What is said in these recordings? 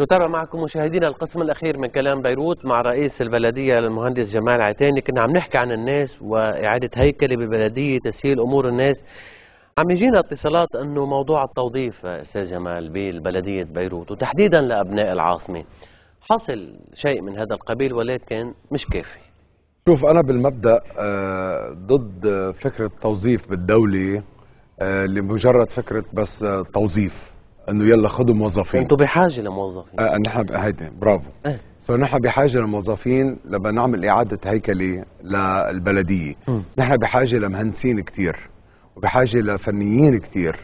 نتابع معكم مشاهدينا القسم الاخير من كلام بيروت مع رئيس البلديه المهندس جمال عتاني كنا عم نحكي عن الناس واعاده هيكله ببلديه تسهيل امور الناس عم يجينا اتصالات انه موضوع التوظيف استاذ جمال ببلديه بيروت وتحديدا لابناء العاصمه حصل شيء من هذا القبيل ولكن مش كافي شوف انا بالمبدا آه، ضد فكره توظيف بالدوله آه، لمجرد فكره بس آه، توظيف انه يلا خدوا موظفين انتم بحاجه لموظفين آه نحن هيدي برافو آه. سو نحن بحاجه لموظفين لما نعمل اعاده هيكله للبلديه نحن بحاجه لمهندسين كثير وبحاجه لفنيين كثير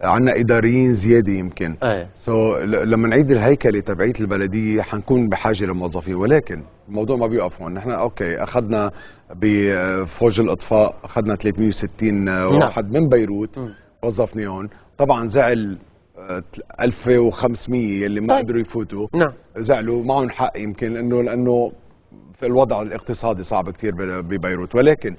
عنا اداريين زياده يمكن آه. سو لما نعيد الهيكله تبعيه البلديه حنكون بحاجه لموظفين ولكن الموضوع ما بيقف هون نحن اوكي اخذنا بفوج الاطفاء اخذنا 360 نعم. واحد نعم. من بيروت وظفنيهم طبعا زعل 1500 اللي ما طيب. قدروا يفوتوا نعم زعلوا معهم حق يمكن لانه لانه في الوضع الاقتصادي صعب كثير ببيروت ولكن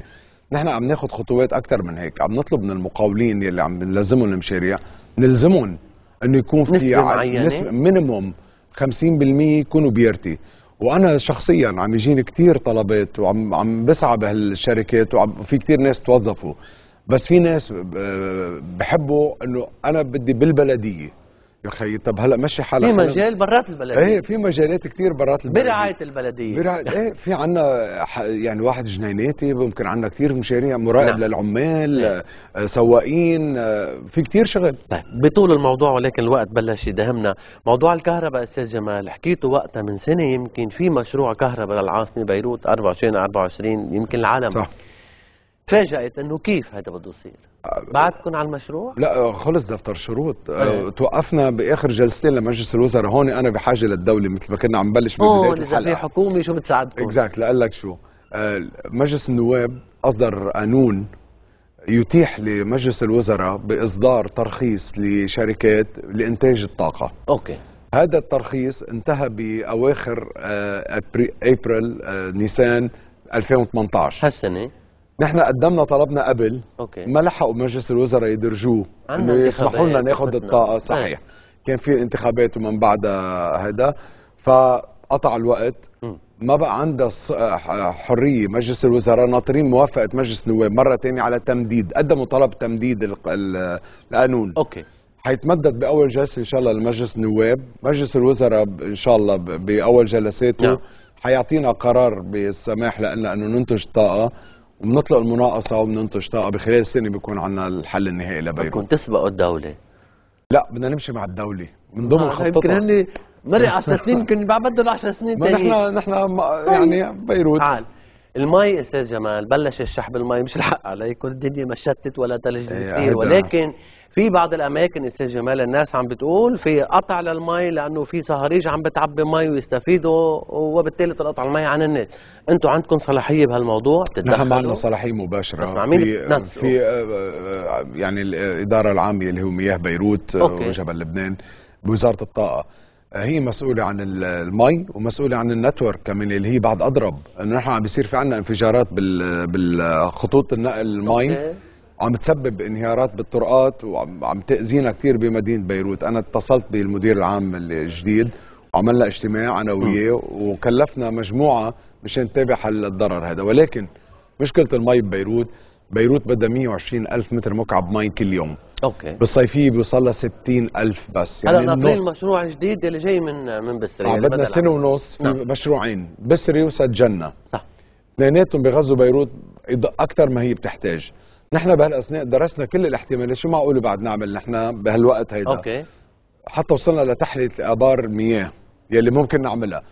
نحن عم ناخذ خطوات اكثر من هيك عم نطلب من المقاولين يلي عم نلزمهم المشاريع نلزمهم انه يكون في نسبه معينه نسبه مينيموم 50% يكونوا بيرتي وانا شخصيا عم يجيني كثير طلبات وعم عم بسعى بهالشركات وعم في كثير ناس توظفوا بس في ناس آه، بحبوا انه انا بدي بالبلديه يا خيي طب هلا مشي حالك في مجال برات البلديه ايه في مجالات كثير برات البلديه برعايه البلديه برعايه ايه في عنا يعني واحد جنيناتي ممكن عنا كثير مشاريع مراقب نعم. للعمال ايه. آه، سواقين آه، في كثير شغل طيب بطول الموضوع ولكن الوقت بلش يدهمنا موضوع الكهرباء استاذ جمال حكيته وقتها من سنه يمكن في مشروع كهرباء للعاصمه بيروت 24 24 يمكن العالم صح. تفاجأت انه كيف هذا بده يصير بعدكم على المشروع؟ لا خلص دفتر شروط أيه. توقفنا باخر جلستين لمجلس الوزراء هون انا بحاجه للدوله مثل ما كنا عم نبلش ببدايه الحلقه اذا في حكومه شو بتساعدكم؟ اكزاكت لاقول لك شو آه، مجلس النواب اصدر قانون يتيح لمجلس الوزراء باصدار ترخيص لشركات لانتاج الطاقه اوكي هذا الترخيص انتهى باواخر آه، ابريل نيسان 2018 هالسنه نحن قدمنا طلبنا قبل أوكي. ما لحقوا مجلس الوزراء يدرجوه انه يسمحوا لنا ناخذ الطاقه نعم. صحيح كان في انتخابات ومن بعدها هذا فقطع الوقت ما بقى عندها حريه مجلس الوزراء ناطرين موافقه مجلس النواب مره ثانيه على تمديد قدموا طلب تمديد القانون اوكي حيتمدد باول جلسه ان شاء الله لمجلس النواب مجلس الوزراء ان شاء الله باول جلساته نعم. حيعطينا قرار بالسماح لنا انه ننتج طاقه بنطلق المناقصه وبننتج طاقه طيب، بخلال سنة بيكون عندنا الحل النهائي لبيروت بدكم تسبقوا الدوله لا بدنا نمشي مع الدوله من ضمن آه، خطتنا يمكن هن مرق 10 سنين يمكن بعد بدهم 10 سنين ثانية نحن نحن يعني طيب. بيروت عال. المي استاذ جمال بلش الشح بالمي مش الحق عليكم الدنيا ما شتت ولا ثلج إيه، كثير ولكن في بعض الاماكن استاذ جمال الناس عم بتقول في قطع للمي لانه في صهاريج عم بتعبي مي ويستفيدوا وبالتالي تنقطع المي عن الناس انتم عندكم صلاحيه بهالموضوع بتتدخلوا نحن عندنا صلاحيه مباشره بس مع مين في, في آه، آه، يعني الاداره العامه اللي هو مياه بيروت أوكي. وجبل لبنان بوزاره الطاقه هي مسؤولة عن المي ومسؤولة عن النتورك كمان اللي هي بعد أضرب إنه نحن عم بيصير في عنا انفجارات بالخطوط النقل المي عم تسبب انهيارات بالطرقات وعم تأذينا كثير بمدينة بيروت أنا اتصلت بالمدير العام الجديد وعملنا اجتماع أنا وياه وكلفنا مجموعة مشان نتابع حل الضرر هذا ولكن مشكلة المي ببيروت بيروت بدها 120 ألف متر مكعب مي كل يوم اوكي بالصيفيه بيوصل لها 60 ألف بس يعني هلا ناطرين مشروع جديد اللي جاي من من بسري آه يعني بدنا سنه ونص في نعم. مشروعين بسري وسجنة صح اثنيناتهم بغزوا بيروت اكثر ما هي بتحتاج نحن بهالاثناء درسنا كل الاحتمالات شو معقول بعد نعمل نحن بهالوقت هيدا اوكي حتى وصلنا لتحليه ابار المياه يلي ممكن نعملها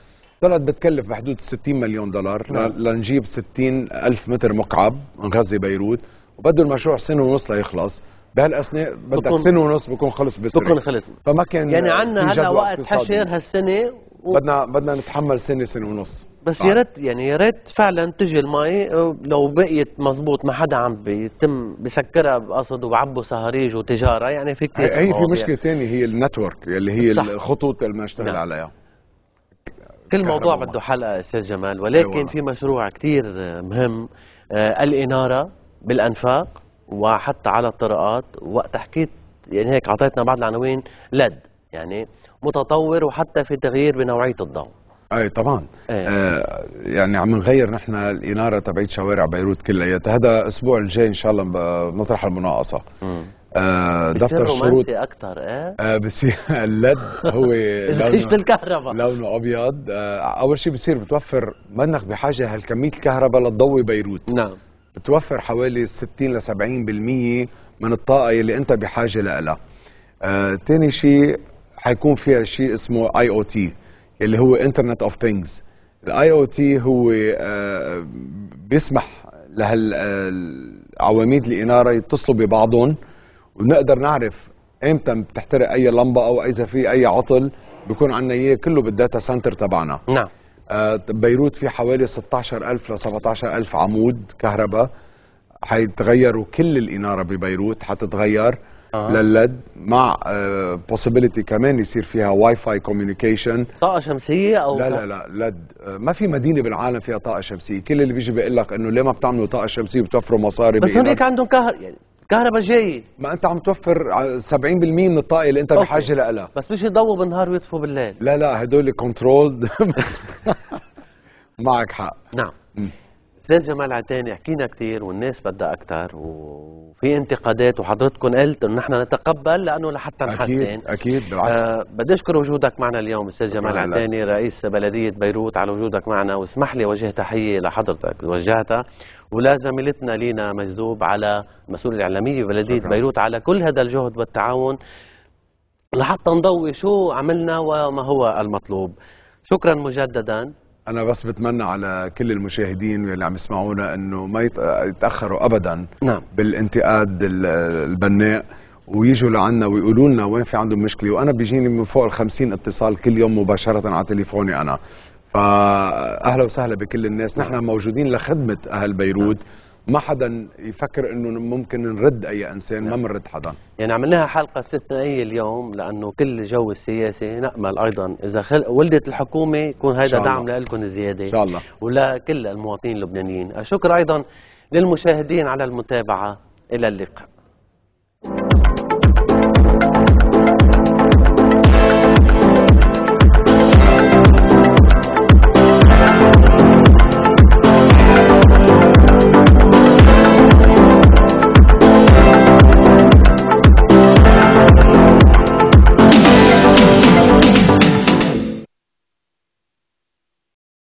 طلعت بتكلف بحدود 60 مليون دولار نعم. لنجيب 60 ألف متر مكعب نغذي بيروت وبده المشروع سنة ونص ليخلص بهالاثناء بدك سنه ونص بكون خلص بسرعه بكون خلص فما كان يعني عندنا هلا وقت حشر هالسنه و... بدنا بدنا نتحمل سنه سنه ونص بس يا ريت يعني يا ريت فعلا تجي المي لو بقيت مزبوط ما حدا عم بيتم بسكرها بقصد وبعبوا سهريج وتجاره يعني في كثير هي في مشكله ثانيه هي النتورك اللي هي صح. الخطوط اللي بنشتغل نعم. عليها كل موضوع بده حلقه استاذ جمال أيوة. ولكن أيوة. في مشروع كثير مهم آه، الاناره بالانفاق وحتى على الطرقات وقت حكيت يعني هيك اعطيتنا بعض العناوين لد يعني متطور وحتى في تغيير بنوعيه الضوء اي طبعا أي. آه يعني عم نغير نحن الاناره تبعت شوارع بيروت كلياتها هذا الاسبوع الجاي ان شاء الله بنطرح المناقصه م. آه دفتر الشروط اكثر ايه آه بصير اللد هو لونه الكهرباء لونه ابيض آه اول شيء بصير بتوفر منك بحاجه هالكميه الكهرباء لتضوي بيروت نعم بتوفر حوالي 60 ل 70% من الطاقه اللي انت بحاجه لها آه ثاني شيء حيكون فيها شيء اسمه اي او تي اللي هو انترنت اوف ثينجز الاي او تي هو آه بيسمح لهالعواميد آه، الاناره يتصلوا ببعضهم ونقدر نعرف امتى بتحترق اي لمبه او اذا في اي عطل بيكون عندنا اياه كله بالداتا سنتر تبعنا نعم آه بيروت في حوالي 16000 ل 17000 عمود كهرباء حيتغيروا كل الاناره ببيروت حتتغير آه. للد مع بوسيبيليتي آه، كمان يصير فيها واي فاي كوميونيكيشن طاقه شمسيه او لا لا لا لد آه، ما في مدينه بالعالم فيها طاقه شمسيه كل اللي بيجي بيقول لك انه ليه ما بتعملوا طاقه شمسيه وبتوفروا مصاري بس هنيك عندهم كهر يعني كهرباء جاي ما انت عم توفر 70% من الطاقه اللي انت بحاجه لها بس مش يضووا بالنهار ويطفوا بالليل لا لا هدول كنترولد معك حق نعم م. استاذ جمال عتاني حكينا كثير والناس بدها اكثر وفي انتقادات وحضرتكم قلت انه نحن نتقبل لانه لحتى نحسن اكيد اكيد بالعكس أه بدي اشكر وجودك معنا اليوم استاذ جمال عتاني رئيس بلديه بيروت على وجودك معنا واسمح لي وجه تحيه لحضرتك وجهتها ولزميلتنا لينا مجذوب على المسؤول الاعلاميه ببلديه بيروت على كل هذا الجهد والتعاون لحتى نضوي شو عملنا وما هو المطلوب شكرا مجددا انا بس بتمنى على كل المشاهدين اللي عم يسمعونا انه ما يتاخروا ابدا نعم. بالانتقاد البناء ويجوا لعنا ويقولوا لنا وين في عندهم مشكله وانا بيجيني من فوق ال 50 اتصال كل يوم مباشره على تليفوني انا فاهلا وسهلا بكل الناس نحن موجودين لخدمه اهل بيروت نعم. ما حدا يفكر انه ممكن نرد اي انسان ما بنرد نعم. حدا يعني عملناها حلقه استثنائيه اليوم لانه كل الجو السياسي نامل ايضا اذا خل... ولدت الحكومه يكون هذا دعم لكم زياده ان شاء الله ولكل المواطنين اللبنانيين شكرا ايضا للمشاهدين على المتابعه الى اللقاء